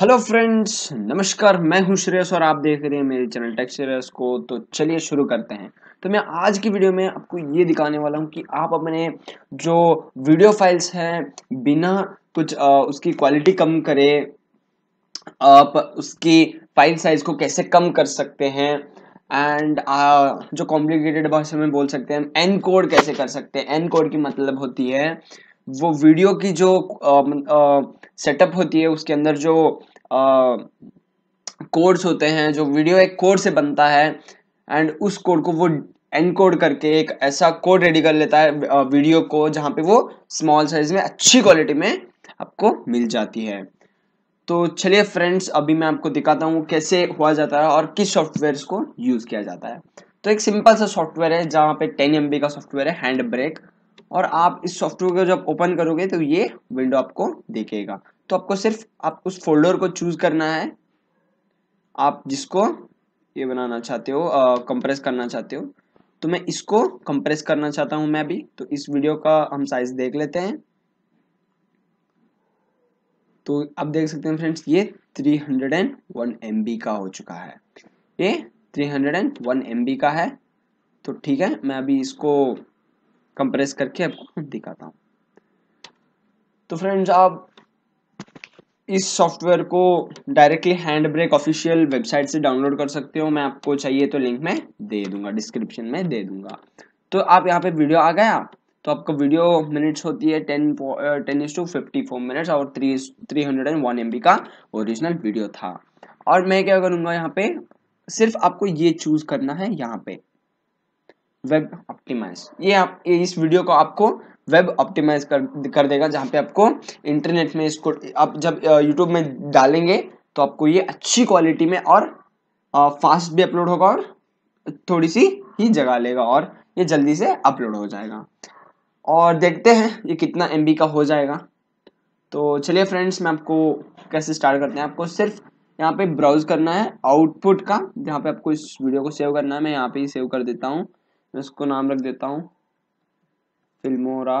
hello friends नमस्कार मैं हूं श्रेयस और आप देख रहे हैं मेरे चैनल टेक श्रेयस को तो चलिए शुरू करते हैं तो मैं आज की वीडियो में आपको ये दिखाने वाला हूं कि आप अपने जो वीडियो फाइल्स हैं बिना कुछ आ, उसकी क्वालिटी कम करे आप उसकी फाइल साइज को कैसे कम कर सकते हैं एंड uh, जो कॉम्प्लिकेटेड भाषा में बोल सकते हैं एन कोड कैसे कर सकते हैं एन कोड की मतलब होती है वो वीडियो की जो सेटअप होती है उसके अंदर जो कोड्स होते हैं जो वीडियो एक कोड से बनता है एंड उस कोड को वो एनकोड करके एक ऐसा कोड रेडी कर लेता है वीडियो को जहाँ पे वो स्मॉल साइज में अच्छी क्वालिटी में आपको मिल जाती है तो चलिए फ्रेंड्स अभी मैं आपको दिखाता हूँ कैसे हुआ जाता है और किस सॉफ्टवेयर को यूज़ किया जाता है तो एक सिंपल सा सॉफ्टवेयर है जहाँ पे टेन एम का सॉफ्टवेयर है हैंड ब्रेक और आप इस सॉफ्टवेयर को जब ओपन करोगे तो ये विंडो आपको देखेगा तो आपको सिर्फ आप उस फोल्डर को चूज करना है आप जिसको ये बनाना चाहते हो कंप्रेस करना चाहते हो तो मैं इसको कंप्रेस करना चाहता हूं मैं भी तो इस वीडियो का हम साइज देख लेते हैं तो आप देख सकते हैं फ्रेंड्स ये 301 बी का हो चुका है ये 301 बी का है तो ठीक है मैं अभी इसको कंप्रेस करके आपको दिखाता हूँ तो फ्रेंड्स आप इस सॉफ्टवेयर को directly HandBrake official website से डाउनलोड कर सकते हो मैं आपको चाहिए तो लिंक में दे दूंगा डिस्क्रिप्शन में दे दूंगा तो आप यहाँ पे वीडियो आ गया तो आपका वीडियो मिनट्स होती है ten ten is two fifty four minutes और three three hundred and one M का ओरिजिनल वीडियो था और मैं क्या करूँगा यहाँ पे सिर्फ आपको ये चूज़ करना है यहाँ पे वेब ऑप्टिमाइज ये आप ये इस वीडियो को आपको वेब ऑप्टिमाइज कर कर देगा जहाँ पे आपको इंटरनेट में इसको आप जब यूट्यूब में डालेंगे तो आपको ये अच्छी क्वालिटी में और फास्ट भी अपलोड होगा और थोड़ी सी ही जगह लेगा और ये जल्दी से अपलोड हो जाएगा और देखते हैं ये कितना एम का हो जाएगा तो चलिए फ्रेंड्स मैं आपको कैसे स्टार्ट करते हैं आपको सिर्फ यहाँ पे ब्राउज करना है आउटपुट का जहाँ पे आपको इस वीडियो को सेव करना है मैं यहाँ पे ही सेव कर देता हूँ मैं इसको नाम रख देता हूँ फिल्मोरा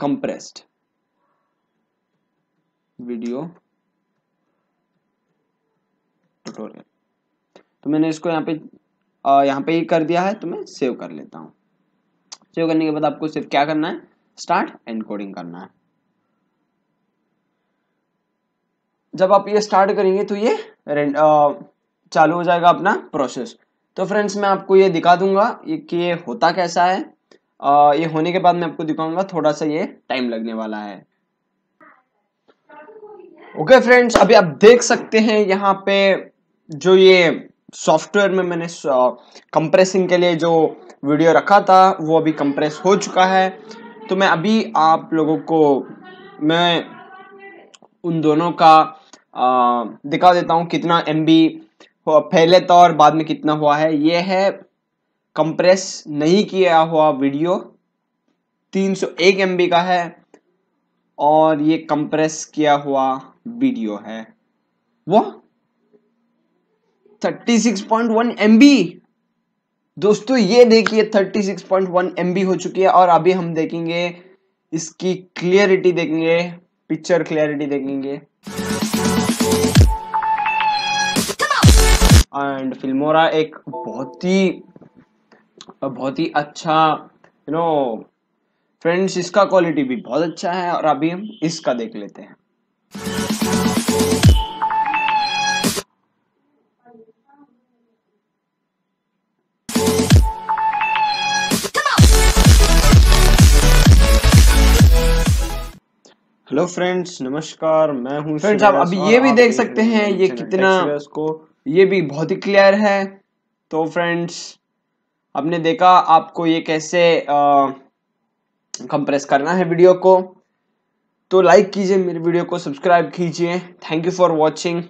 कंप्रेस्ड वीडियो ट्यूटोरियल तो मैंने इसको यहाँ पे आ, यहाँ पे ही कर दिया है तो मैं सेव कर लेता हूँ सेव करने के बाद आपको सिर्फ क्या करना है स्टार्ट एनकोडिंग करना है जब आप ये स्टार्ट करेंगे तो ये आ, चालू हो जाएगा अपना प्रोसेस तो फ्रेंड्स मैं आपको ये दिखा दूंगा कि ये होता कैसा है ये होने के बाद मैं आपको दिखाऊंगा थोड़ा सा ये टाइम लगने वाला है ओके okay फ्रेंड्स अभी आप देख सकते हैं यहाँ पे जो ये सॉफ्टवेयर में मैंने कंप्रेसिंग के लिए जो वीडियो रखा था वो अभी कंप्रेस हो चुका है तो मैं अभी आप लोगों को मैं उन दोनों का आ, दिखा देता हूँ कितना एम बी पहले तो और बाद में कितना हुआ है ये है कंप्रेस नहीं किया हुआ वीडियो 301 सौ का है और ये कंप्रेस किया हुआ वीडियो है वो 36.1 एमबी दोस्तों ये देखिए 36.1 एमबी हो चुकी है और अभी हम देखेंगे इसकी क्लियरिटी देखेंगे पिक्चर क्लियरिटी देखेंगे एंड फिल्मोरा एक बहुत ही बहुत ही अच्छा यू नो फ्रेंड्स इसका क्वालिटी भी बहुत अच्छा है और अभी हम इसका देख लेते हैं हेलो फ्रेंड्स नमस्कार मैं हूं फ्रेंड्स आप अभी ये भी देख सकते हैं ये कितना को ये भी बहुत ही क्लियर है तो फ्रेंड्स आपने देखा आपको ये कैसे कंप्रेस करना है वीडियो को तो लाइक कीजिए मेरे वीडियो को सब्सक्राइब कीजिए थैंक यू फॉर वॉचिंग